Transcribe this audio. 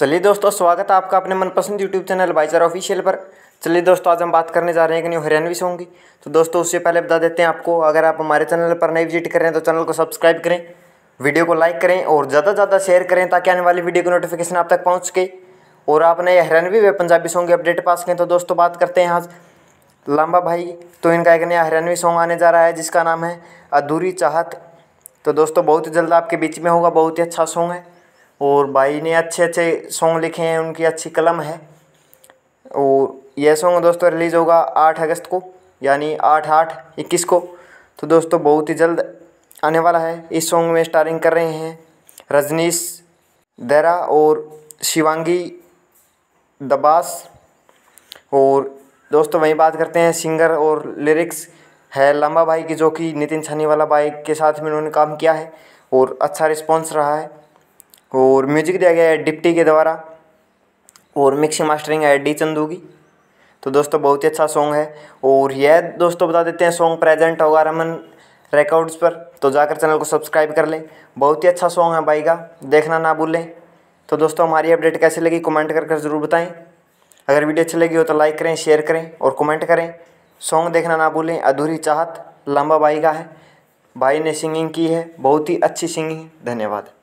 चलिए दोस्तों स्वागत है आपका अपने मनपसंद यूट्यूब चैनल भाईचारा ऑफिशियल पर चलिए दोस्तों आज हम बात करने जा रहे हैं कि न्यू हरियाणवी सॉन्ग की तो दोस्तों उससे पहले बता देते हैं आपको अगर आप हमारे चैनल पर नए विजिट कर रहे हैं तो चैनल को सब्सक्राइब करें वीडियो को लाइक करें और ज़्यादा से ज़्यादा शेयर करें ताकि आने वाली वीडियो की नोटिफिकेशन आप तक पहुँच सके और आप नए हरियाणवी व पंजाबी सॉन्ग की अपडेट पास करें तो दोस्तों बात करते हैं आज लाम्बा भाई तो इनका एक नया हरियाणवी सॉन्ग आने जा रहा है जिसका नाम है अधूरी चाहत तो दोस्तों बहुत ही जल्द आपके बीच में होगा बहुत ही अच्छा सॉन्ग है और भाई ने अच्छे अच्छे सॉन्ग लिखे हैं उनकी अच्छी कलम है और यह सॉन्ग दोस्तों रिलीज़ होगा आठ अगस्त को यानी आठ आठ इक्कीस को तो दोस्तों बहुत ही जल्द आने वाला है इस सॉन्ग में स्टारिंग कर रहे हैं रजनीश देरा और शिवांगी दबास और दोस्तों वहीं बात करते हैं सिंगर और लिरिक्स है लंबा भाई की जो कि नितिन वाला भाई के साथ में उन्होंने काम किया है और अच्छा रिस्पॉन्स रहा है और म्यूजिक दिया गया है डिप्टी के द्वारा और मिक्सिंग मास्टरिंग है डी चंदू की तो दोस्तों बहुत ही अच्छा सॉन्ग है और यह दोस्तों बता देते हैं सॉन्ग प्रेजेंट होगा रमन रिकॉर्ड्स पर तो जाकर चैनल को सब्सक्राइब कर लें बहुत ही अच्छा सॉन्ग है भाई का देखना ना भूलें तो दोस्तों हमारी अपडेट कैसी लगी कमेंट कर कर ज़रूर बताएं अगर वीडियो अच्छी लगी हो तो लाइक करें शेयर करें और कमेंट करें सॉन्ग देखना ना भूलें अधूरी चाहत लंबा भाई का है भाई ने सिंगिंग की है बहुत ही अच्छी सिंगिंग धन्यवाद